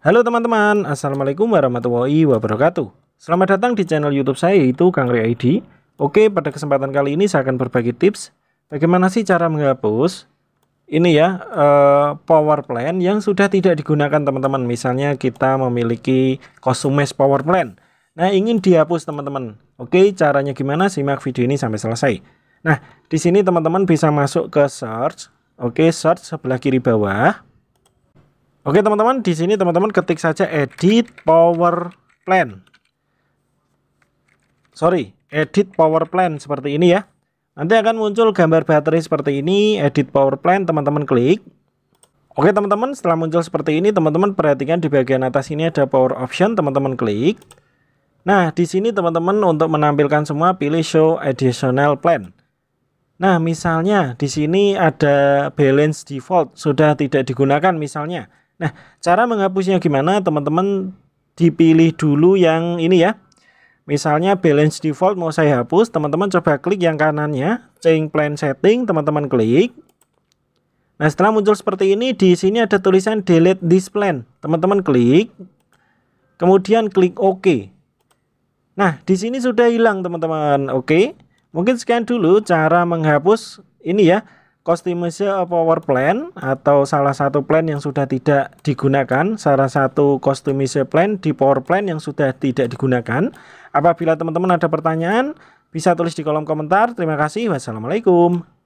Halo teman-teman, Assalamualaikum warahmatullahi wabarakatuh Selamat datang di channel youtube saya yaitu Kang Ria ID Oke, pada kesempatan kali ini saya akan berbagi tips Bagaimana sih cara menghapus Ini ya, uh, power plan yang sudah tidak digunakan teman-teman Misalnya kita memiliki kosumes power plan Nah, ingin dihapus teman-teman Oke, caranya gimana? Simak video ini sampai selesai Nah, di sini teman-teman bisa masuk ke search Oke, search sebelah kiri bawah Oke teman-teman, di sini teman-teman ketik saja edit power plan. Sorry, edit power plan seperti ini ya. Nanti akan muncul gambar baterai seperti ini, edit power plan teman-teman klik. Oke teman-teman, setelah muncul seperti ini teman-teman perhatikan di bagian atas ini ada power option, teman-teman klik. Nah, di sini teman-teman untuk menampilkan semua pilih show additional plan. Nah, misalnya di sini ada balance default sudah tidak digunakan misalnya. Nah, cara menghapusnya gimana? Teman-teman dipilih dulu yang ini ya. Misalnya balance default mau saya hapus, teman-teman coba klik yang kanannya, change plan setting, teman-teman klik. Nah, setelah muncul seperti ini, di sini ada tulisan delete this plan. Teman-teman klik. Kemudian klik OK. Nah, di sini sudah hilang, teman-teman. Oke. Mungkin sekian dulu cara menghapus ini ya. Kostumisnya power plan atau salah satu plan yang sudah tidak digunakan, salah satu kostumisnya plan di power plan yang sudah tidak digunakan. Apabila teman-teman ada pertanyaan, bisa tulis di kolom komentar. Terima kasih. Wassalamualaikum.